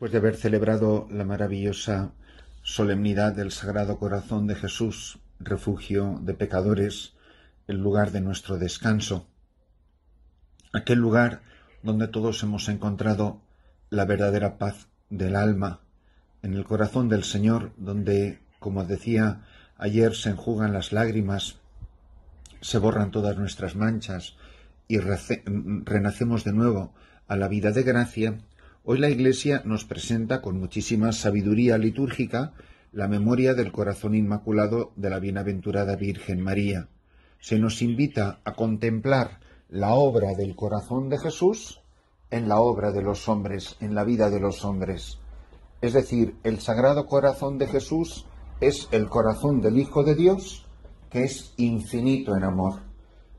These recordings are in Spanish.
Después de haber celebrado la maravillosa solemnidad del Sagrado Corazón de Jesús, refugio de pecadores, el lugar de nuestro descanso, aquel lugar donde todos hemos encontrado la verdadera paz del alma, en el corazón del Señor, donde, como decía ayer, se enjugan las lágrimas, se borran todas nuestras manchas y renacemos de nuevo a la vida de gracia, Hoy la Iglesia nos presenta con muchísima sabiduría litúrgica la memoria del corazón inmaculado de la bienaventurada Virgen María. Se nos invita a contemplar la obra del corazón de Jesús en la obra de los hombres, en la vida de los hombres. Es decir, el sagrado corazón de Jesús es el corazón del Hijo de Dios, que es infinito en amor,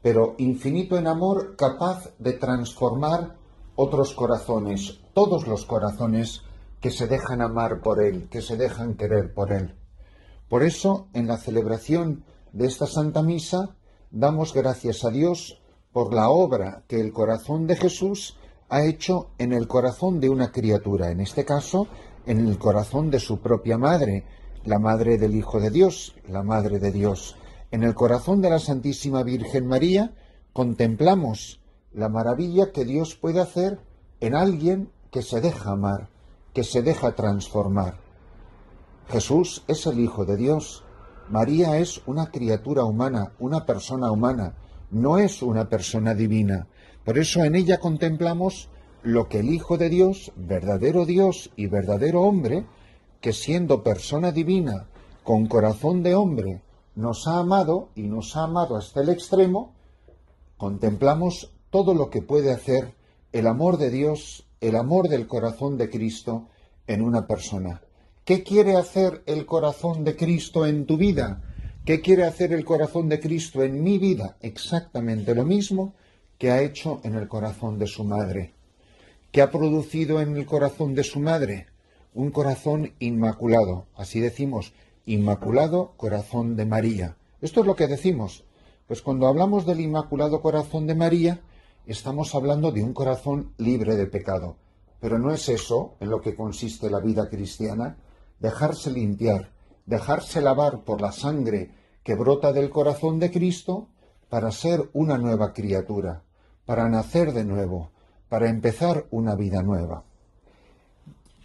pero infinito en amor capaz de transformar otros corazones, todos los corazones que se dejan amar por Él, que se dejan querer por Él. Por eso, en la celebración de esta Santa Misa, damos gracias a Dios por la obra que el corazón de Jesús ha hecho en el corazón de una criatura, en este caso, en el corazón de su propia madre, la madre del Hijo de Dios, la madre de Dios. En el corazón de la Santísima Virgen María contemplamos la maravilla que Dios puede hacer en alguien que se deja amar, que se deja transformar. Jesús es el Hijo de Dios. María es una criatura humana, una persona humana, no es una persona divina. Por eso en ella contemplamos lo que el Hijo de Dios, verdadero Dios y verdadero hombre, que siendo persona divina, con corazón de hombre, nos ha amado y nos ha amado hasta el extremo, contemplamos todo lo que puede hacer el amor de Dios el amor del corazón de Cristo en una persona. ¿Qué quiere hacer el corazón de Cristo en tu vida? ¿Qué quiere hacer el corazón de Cristo en mi vida? Exactamente lo mismo que ha hecho en el corazón de su madre. que ha producido en el corazón de su madre? Un corazón inmaculado. Así decimos, Inmaculado Corazón de María. Esto es lo que decimos. Pues cuando hablamos del Inmaculado Corazón de María, estamos hablando de un corazón libre de pecado. Pero no es eso en lo que consiste la vida cristiana. Dejarse limpiar, dejarse lavar por la sangre que brota del corazón de Cristo para ser una nueva criatura, para nacer de nuevo, para empezar una vida nueva.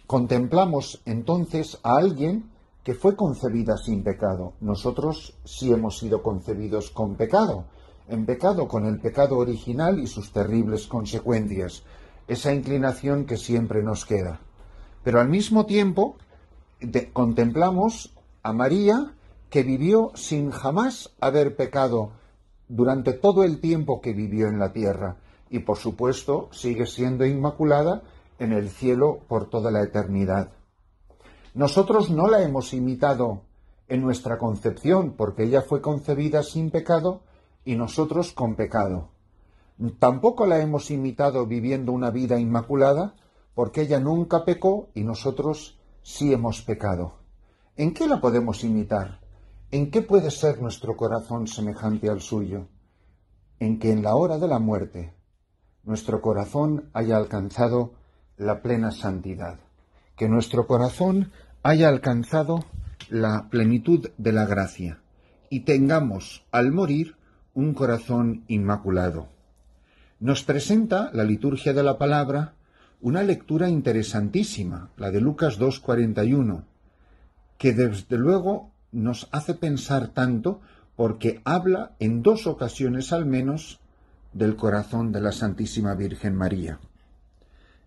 Contemplamos entonces a alguien que fue concebida sin pecado. Nosotros sí hemos sido concebidos con pecado, en pecado con el pecado original y sus terribles consecuencias, esa inclinación que siempre nos queda. Pero al mismo tiempo contemplamos a María que vivió sin jamás haber pecado durante todo el tiempo que vivió en la tierra y por supuesto sigue siendo inmaculada en el cielo por toda la eternidad. Nosotros no la hemos imitado en nuestra concepción porque ella fue concebida sin pecado, y nosotros con pecado. Tampoco la hemos imitado viviendo una vida inmaculada, porque ella nunca pecó y nosotros sí hemos pecado. ¿En qué la podemos imitar? ¿En qué puede ser nuestro corazón semejante al suyo? En que en la hora de la muerte nuestro corazón haya alcanzado la plena santidad, que nuestro corazón haya alcanzado la plenitud de la gracia y tengamos al morir un corazón inmaculado. Nos presenta la liturgia de la palabra una lectura interesantísima, la de Lucas 2.41, que desde luego nos hace pensar tanto porque habla en dos ocasiones al menos del corazón de la Santísima Virgen María.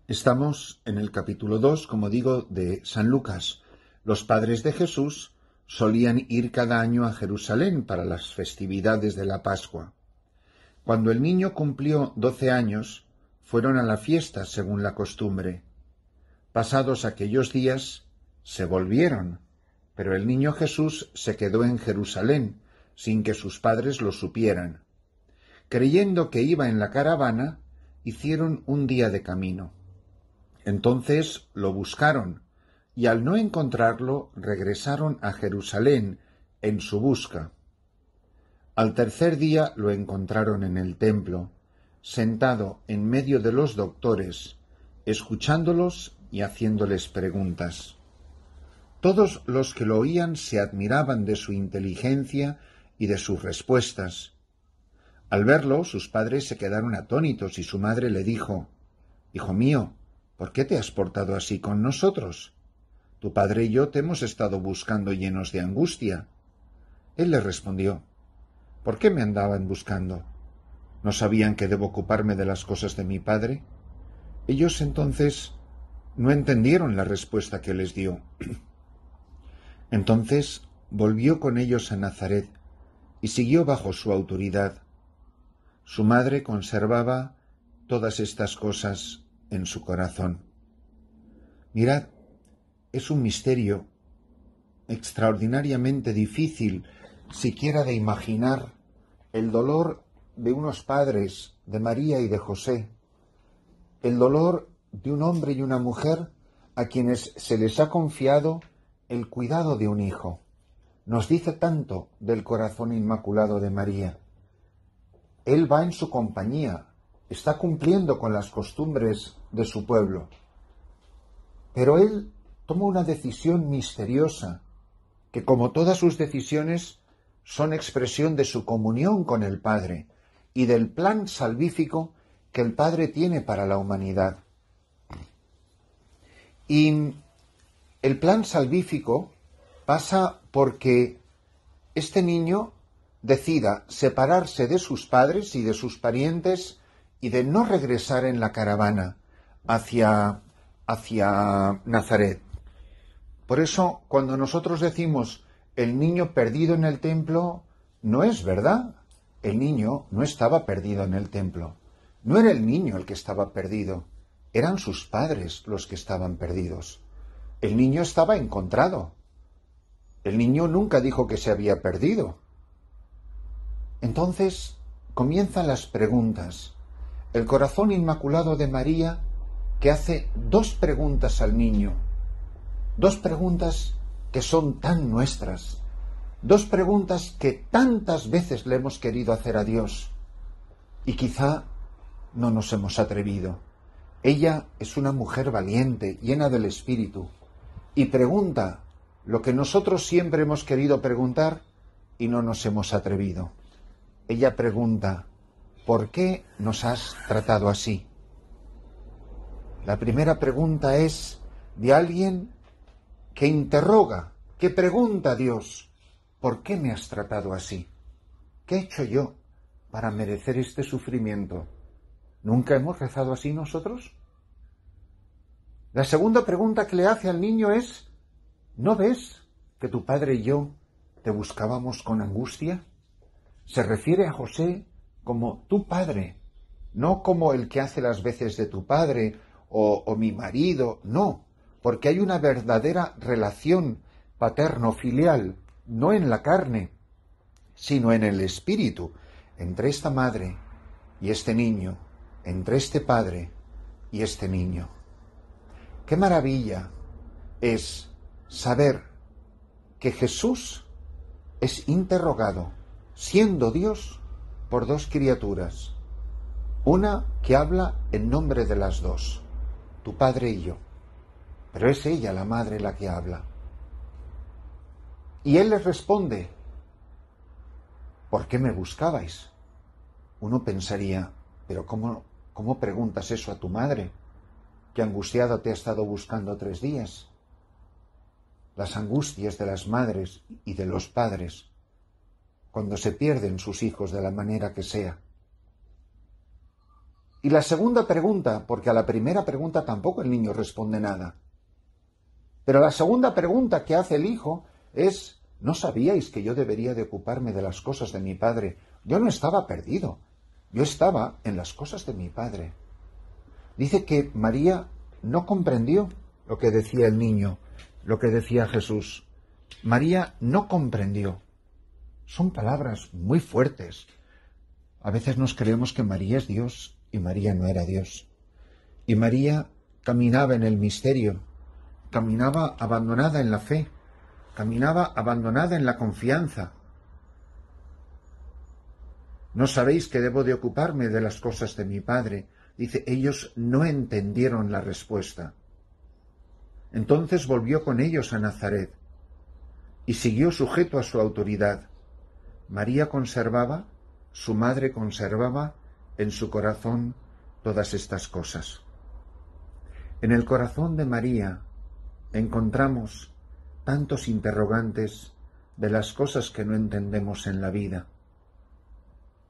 Estamos en el capítulo 2, como digo, de San Lucas. Los padres de Jesús solían ir cada año a Jerusalén para las festividades de la Pascua. Cuando el niño cumplió doce años, fueron a la fiesta según la costumbre. Pasados aquellos días, se volvieron, pero el niño Jesús se quedó en Jerusalén, sin que sus padres lo supieran. Creyendo que iba en la caravana, hicieron un día de camino. Entonces lo buscaron, y al no encontrarlo regresaron a Jerusalén en su busca. Al tercer día lo encontraron en el templo, sentado en medio de los doctores, escuchándolos y haciéndoles preguntas. Todos los que lo oían se admiraban de su inteligencia y de sus respuestas. Al verlo, sus padres se quedaron atónitos y su madre le dijo Hijo mío, ¿por qué te has portado así con nosotros? Tu padre y yo te hemos estado buscando llenos de angustia. Él le respondió, ¿Por qué me andaban buscando? ¿No sabían que debo ocuparme de las cosas de mi padre? Ellos entonces no entendieron la respuesta que les dio. Entonces volvió con ellos a Nazaret y siguió bajo su autoridad. Su madre conservaba todas estas cosas en su corazón. Mirad, es un misterio extraordinariamente difícil siquiera de imaginar el dolor de unos padres, de María y de José, el dolor de un hombre y una mujer a quienes se les ha confiado el cuidado de un hijo. Nos dice tanto del corazón inmaculado de María. Él va en su compañía, está cumpliendo con las costumbres de su pueblo. Pero él toma una decisión misteriosa, que como todas sus decisiones son expresión de su comunión con el Padre y del plan salvífico que el Padre tiene para la humanidad. Y el plan salvífico pasa porque este niño decida separarse de sus padres y de sus parientes y de no regresar en la caravana hacia, hacia Nazaret. Por eso, cuando nosotros decimos el niño perdido en el templo, no es verdad. El niño no estaba perdido en el templo. No era el niño el que estaba perdido, eran sus padres los que estaban perdidos. El niño estaba encontrado. El niño nunca dijo que se había perdido. Entonces comienzan las preguntas. El corazón inmaculado de María que hace dos preguntas al niño. Dos preguntas que son tan nuestras. Dos preguntas que tantas veces le hemos querido hacer a Dios. Y quizá no nos hemos atrevido. Ella es una mujer valiente, llena del Espíritu, y pregunta lo que nosotros siempre hemos querido preguntar y no nos hemos atrevido. Ella pregunta, ¿por qué nos has tratado así? La primera pregunta es de alguien que interroga, que pregunta a Dios, ¿por qué me has tratado así? ¿Qué he hecho yo para merecer este sufrimiento? ¿Nunca hemos rezado así nosotros? La segunda pregunta que le hace al niño es, ¿no ves que tu padre y yo te buscábamos con angustia? Se refiere a José como tu padre, no como el que hace las veces de tu padre o, mi marido, no, porque hay una verdadera relación paterno-filial, no en la carne, sino en el espíritu, entre esta madre y este niño, entre este padre y este niño. Qué maravilla es saber que Jesús es interrogado, siendo Dios, por dos criaturas, una que habla en nombre de las dos, tu padre y yo. Pero es ella, la madre, la que habla. Y él les responde, ¿por qué me buscabais? Uno pensaría, pero ¿cómo, cómo preguntas eso a tu madre? Que angustiado te ha estado buscando tres días. Las angustias de las madres y de los padres cuando se pierden sus hijos de la manera que sea. Y la segunda pregunta, porque a la primera pregunta tampoco el niño responde nada. Pero la segunda pregunta que hace el hijo es, ¿no sabíais que yo debería de ocuparme de las cosas de mi padre? Yo no estaba perdido, yo estaba en las cosas de mi padre. Dice que María no comprendió lo que decía el niño, lo que decía Jesús. María no comprendió. Son palabras muy fuertes. A veces nos creemos que María es Dios y María no era Dios. Y María caminaba en el misterio, caminaba abandonada en la fe, caminaba abandonada en la confianza. No sabéis que debo de ocuparme de las cosas de mi padre. Dice, ellos no entendieron la respuesta. Entonces volvió con ellos a Nazaret y siguió sujeto a su autoridad. María conservaba, su madre conservaba en su corazón todas estas cosas. En el corazón de María encontramos tantos interrogantes de las cosas que no entendemos en la vida.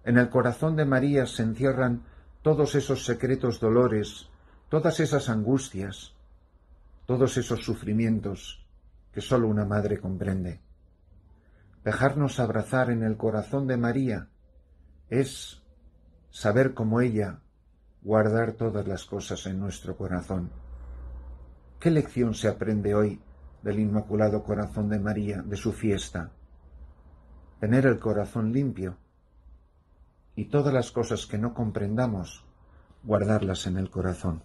En el corazón de María se encierran todos esos secretos dolores, todas esas angustias, todos esos sufrimientos que sólo una madre comprende. Dejarnos abrazar en el corazón de María es saber como ella guardar todas las cosas en nuestro corazón. ¿Qué lección se aprende hoy del Inmaculado Corazón de María, de su fiesta? Tener el corazón limpio y todas las cosas que no comprendamos, guardarlas en el corazón.